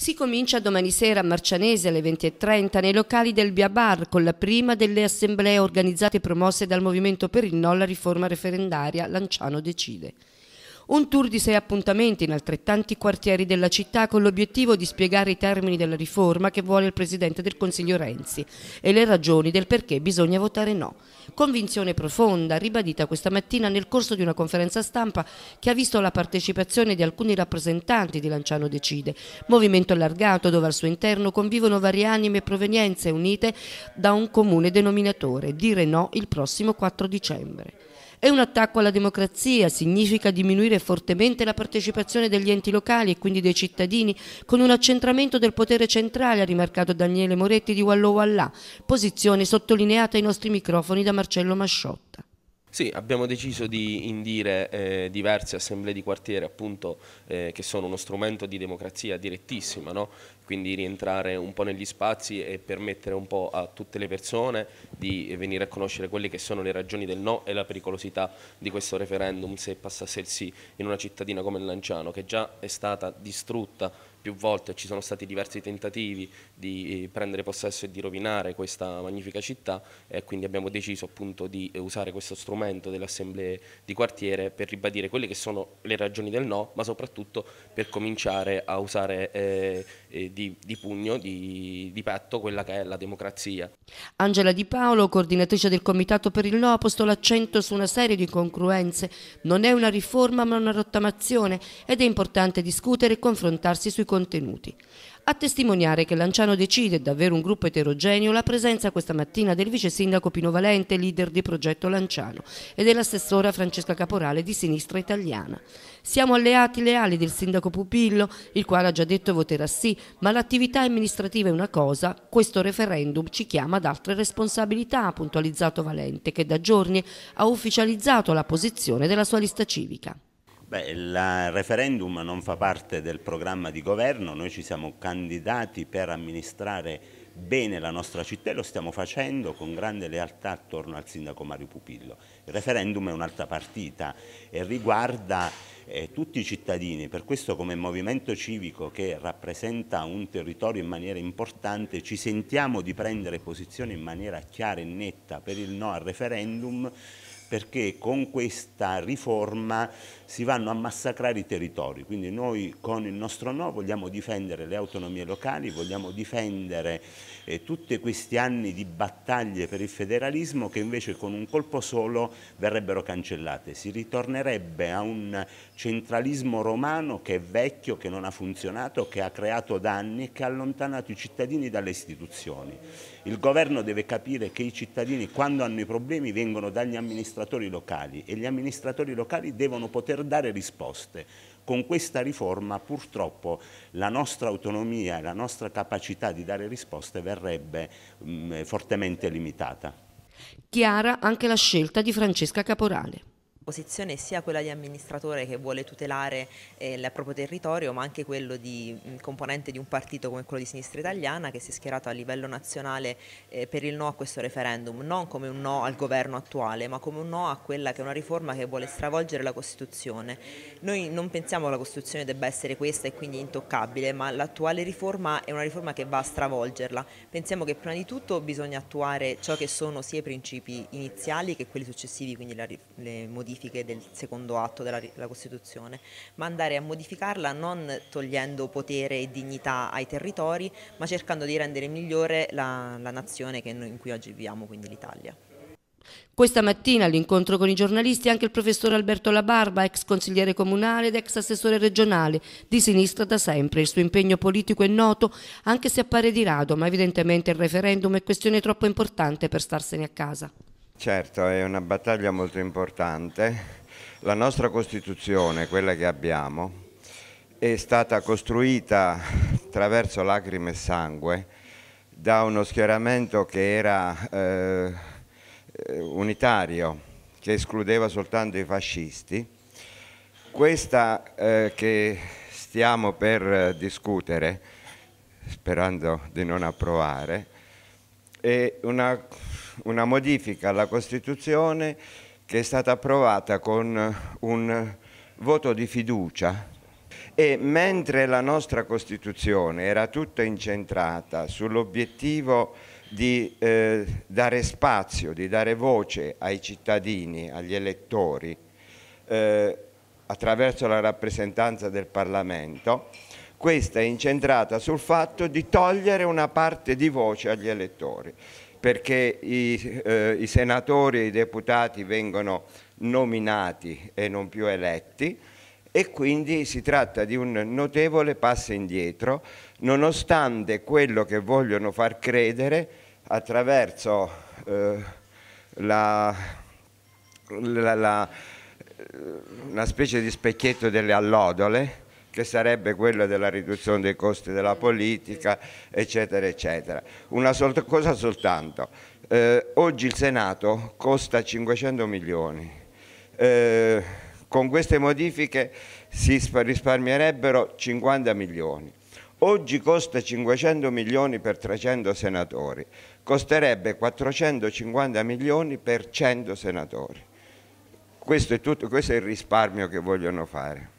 Si comincia domani sera a Marcianese alle 20.30 nei locali del Biabar con la prima delle assemblee organizzate e promosse dal Movimento per il No alla riforma referendaria Lanciano Decide. Un tour di sei appuntamenti in altrettanti quartieri della città con l'obiettivo di spiegare i termini della riforma che vuole il Presidente del Consiglio Renzi e le ragioni del perché bisogna votare no. Convinzione profonda ribadita questa mattina nel corso di una conferenza stampa che ha visto la partecipazione di alcuni rappresentanti di Lanciano Decide, movimento allargato dove al suo interno convivono varie anime e provenienze unite da un comune denominatore, dire no il prossimo 4 dicembre. È un attacco alla democrazia, significa diminuire fortemente la partecipazione degli enti locali e quindi dei cittadini con un accentramento del potere centrale, ha rimarcato Daniele Moretti di Wallowallà, posizione sottolineata ai nostri microfoni da Marcello Masciotta. Sì, abbiamo deciso di indire eh, diverse assemblee di quartiere appunto eh, che sono uno strumento di democrazia direttissima, no? quindi rientrare un po' negli spazi e permettere un po' a tutte le persone di venire a conoscere quelle che sono le ragioni del no e la pericolosità di questo referendum se passasse il sì in una cittadina come il Lanciano che già è stata distrutta più volte ci sono stati diversi tentativi di eh, prendere possesso e di rovinare questa magnifica città e quindi abbiamo deciso appunto di eh, usare questo strumento delle assemblee di quartiere per ribadire quelle che sono le ragioni del no, ma soprattutto per cominciare a usare eh, eh, di, di, pugno, di, di petto, quella che è la democrazia. Angela Di Paolo, coordinatrice del Comitato per il No, ha posto l'accento su una serie di incongruenze. Non è una riforma ma una rottamazione ed è importante discutere e confrontarsi sui contenuti. A testimoniare che Lanciano decide, davvero un gruppo eterogeneo, la presenza questa mattina del vice sindaco Pino Valente, leader di progetto Lanciano, e dell'assessora Francesca Caporale di Sinistra Italiana. Siamo alleati leali del sindaco Pupillo, il quale ha già detto voterà sì, ma l'attività amministrativa è una cosa, questo referendum ci chiama ad altre responsabilità, ha puntualizzato Valente, che da giorni ha ufficializzato la posizione della sua lista civica. Beh, il eh, referendum non fa parte del programma di governo, noi ci siamo candidati per amministrare bene la nostra città e lo stiamo facendo con grande lealtà attorno al sindaco Mario Pupillo. Il referendum è un'altra partita e riguarda eh, tutti i cittadini, per questo come movimento civico che rappresenta un territorio in maniera importante ci sentiamo di prendere posizione in maniera chiara e netta per il no al referendum perché con questa riforma si vanno a massacrare i territori, quindi noi con il nostro no vogliamo difendere le autonomie locali, vogliamo difendere eh, tutti questi anni di battaglie per il federalismo che invece con un colpo solo verrebbero cancellate, si ritornerebbe a un centralismo romano che è vecchio, che non ha funzionato, che ha creato danni e che ha allontanato i cittadini dalle istituzioni. Il governo deve capire che i cittadini quando hanno i problemi vengono dagli amministratori amministratori locali e gli amministratori locali devono poter dare risposte. Con questa riforma purtroppo la nostra autonomia e la nostra capacità di dare risposte verrebbe mh, mm, fortemente limitata. Chiara anche la scelta di Francesca Caporale posizione sia quella di amministratore che vuole tutelare eh, il proprio territorio, ma anche quello di mh, componente di un partito come quello di Sinistra Italiana che si è schierato a livello nazionale eh, per il no a questo referendum, non come un no al governo attuale, ma come un no a quella che è una riforma che vuole stravolgere la Costituzione. Noi non pensiamo che la Costituzione debba essere questa e quindi intoccabile, ma l'attuale riforma è una riforma che va a stravolgerla. Pensiamo che prima di tutto bisogna attuare ciò che sono sia i principi iniziali che quelli successivi, quindi la, le modifiche modifiche del secondo atto della, della Costituzione, ma andare a modificarla non togliendo potere e dignità ai territori, ma cercando di rendere migliore la, la nazione noi, in cui oggi viviamo, quindi l'Italia. Questa mattina all'incontro con i giornalisti anche il professor Alberto Labarba, ex consigliere comunale ed ex assessore regionale, di sinistra da sempre. Il suo impegno politico è noto, anche se appare di rado, ma evidentemente il referendum è questione troppo importante per starsene a casa. Certo, è una battaglia molto importante. La nostra Costituzione, quella che abbiamo, è stata costruita attraverso lacrime e sangue da uno schieramento che era eh, unitario, che escludeva soltanto i fascisti. Questa eh, che stiamo per discutere, sperando di non approvare, è una una modifica alla Costituzione che è stata approvata con un voto di fiducia e mentre la nostra Costituzione era tutta incentrata sull'obiettivo di eh, dare spazio, di dare voce ai cittadini, agli elettori, eh, attraverso la rappresentanza del Parlamento, questa è incentrata sul fatto di togliere una parte di voce agli elettori perché i, eh, i senatori e i deputati vengono nominati e non più eletti e quindi si tratta di un notevole passo indietro nonostante quello che vogliono far credere attraverso eh, la, la, la, una specie di specchietto delle allodole che sarebbe quello della riduzione dei costi della politica, eccetera, eccetera. Una sol cosa soltanto, eh, oggi il Senato costa 500 milioni, eh, con queste modifiche si risparmierebbero 50 milioni. Oggi costa 500 milioni per 300 senatori, costerebbe 450 milioni per 100 senatori. questo è, tutto, questo è il risparmio che vogliono fare.